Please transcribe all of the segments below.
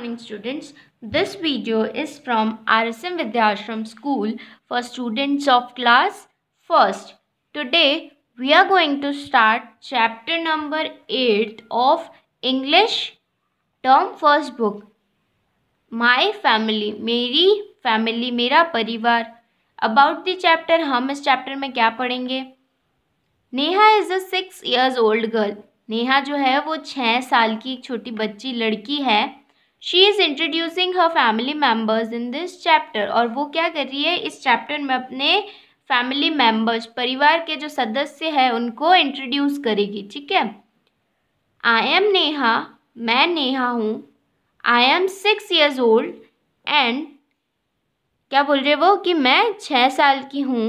morning students. This video is from RSM Vidyashram School for students of class 1st. Today we are going to start chapter number 8 of English term first book. My family, मेरी family, मेरा परिवार. About the chapter हम इस chapter में क्या पढ़ेंगे Neha is a six years old girl Neha जो है वो छः साल की एक छोटी बच्ची लड़की है she is introducing her family members in this chapter और वो क्या कर रही है इस चैप्टर में अपने फैमिली मेम्बर्स परिवार के जो सदस्य हैं उनको इंट्रोड्यूस करेगी ठीक है आई एम नेहा मैं नेहा हूँ I am six years old and क्या बोल रहे वो कि मैं छः साल की हूँ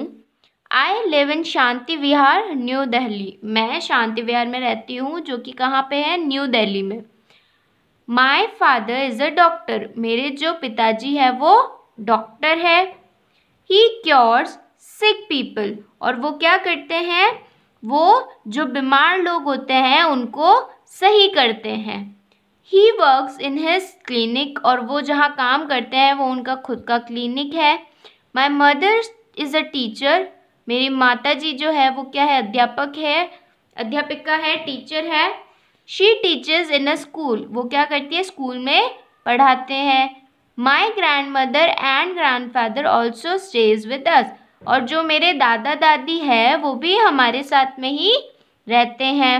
I live in Shanti Vihar New Delhi मैं शांति विहार में रहती हूँ जो कि कहाँ पे है न्यू दिल्ली में my father is a doctor मेरे जो पिताजी है वो डॉक्टर है ही क्योर्स सिक पीपल और वो क्या करते हैं वो जो बीमार लोग होते हैं उनको सही करते हैं he works in his clinic और वो जहाँ काम करते हैं वो उनका खुद का क्लिनिक है my mother is a teacher मेरी माता जी जो है वो क्या है अध्यापक है अध्यापिका है टीचर है she teaches in a school वो क्या करती है स्कूल में पढ़ाते हैं my grandmother and grandfather also stays with us और जो मेरे दादा दादी है वो भी हमारे साथ में ही रहते हैं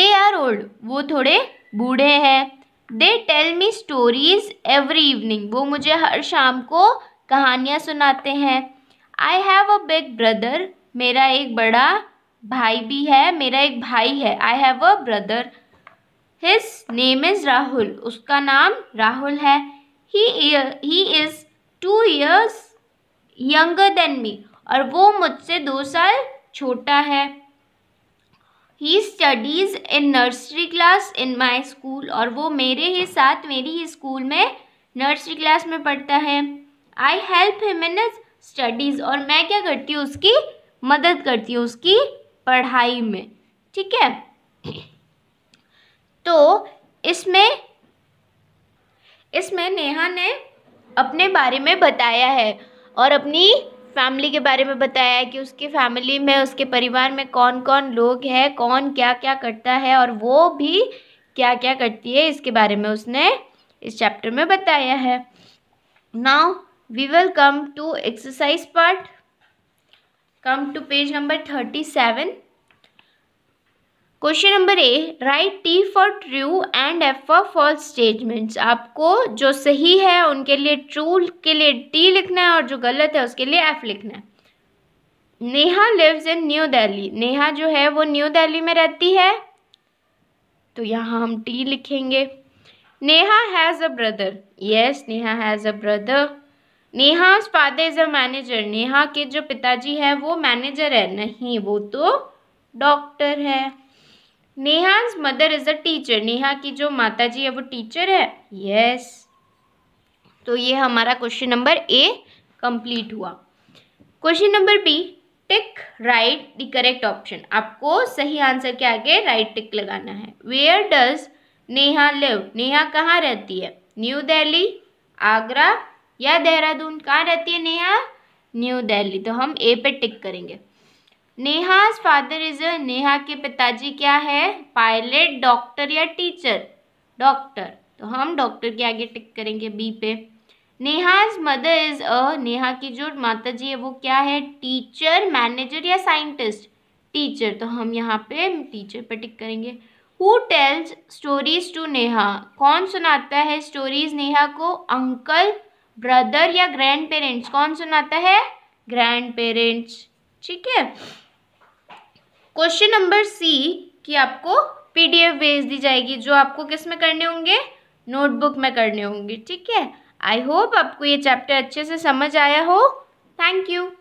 दे आर ओल्ड वो थोड़े बूढ़े हैं they tell me stories every evening वो मुझे हर शाम को कहानियाँ सुनाते हैं I have a big brother मेरा एक बड़ा भाई भी है मेरा एक भाई है I have a brother his name is Rahul उसका नाम राहुल है he he is two years younger than me और वो मुझसे दो साल छोटा है he studies in nursery class in my school और वो मेरे ही साथ मेरी ही स्कूल में नर्सरी क्लास में पढ़ता है I help him in studies और मैं क्या करती हूँ उसकी मदद करती हूँ उसकी पढ़ाई में ठीक है तो इसमें इसमें नेहा ने अपने बारे में बताया है और अपनी फैमिली के बारे में बताया है कि उसकी फैमिली में उसके परिवार में कौन कौन लोग हैं कौन क्या क्या करता है और वो भी क्या क्या करती है इसके बारे में उसने इस चैप्टर में बताया है now we will come to exercise part come to page number thirty seven question number A write T for true and F for false statements आपको जो सही है उनके लिए ट्रू के लिए टी लिखना है और जो गलत है उसके लिए एफ लिखना है Neha lives in New Delhi Neha जो है वो न्यू दिल्ली में रहती है तो यहाँ हम टी लिखेंगे Neha has a brother yes Neha has a brother Neha's father is a manager Neha के जो पिताजी है वो मैनेजर है नहीं वो तो डॉक्टर है Neha's mother is a teacher Neha की जो माताजी है वो टीचर है यस तो ये हमारा क्वेश्चन नंबर ए कंप्लीट हुआ question number B tick right the correct option आपको सही आंसर के आगे राइट टिक लगाना है where does Neha live Neha कहाँ रहती है न्यू दिल्ली आगरा या देहरादून कहाँ रहती है नेहा न्यू दिल्ली तो हम ए पे टिक करेंगे Neha's father is a Neha के पिताजी क्या है पायलट डॉक्टर या टीचर डॉक्टर तो हम डॉक्टर के आगे टिक करेंगे बी पे Neha's mother is a Neha की जो माता जी है वो क्या है टीचर मैनेजर या साइंटिस्ट टीचर तो हम यहाँ पे टीचर पे टिक करेंगे who tells stories to Neha कौन सुनाता है स्टोरीज नेहा को अंकल ब्रदर या ग्रैंड पेरेंट्स कौन सुनाता है ग्रैंड पेरेंट्स ठीक है क्वेश्चन नंबर सी की आपको पीडीएफ भेज दी जाएगी जो आपको किस में करने होंगे नोटबुक में करने होंगे ठीक है आई होप आपको ये चैप्टर अच्छे से समझ आया हो थैंक यू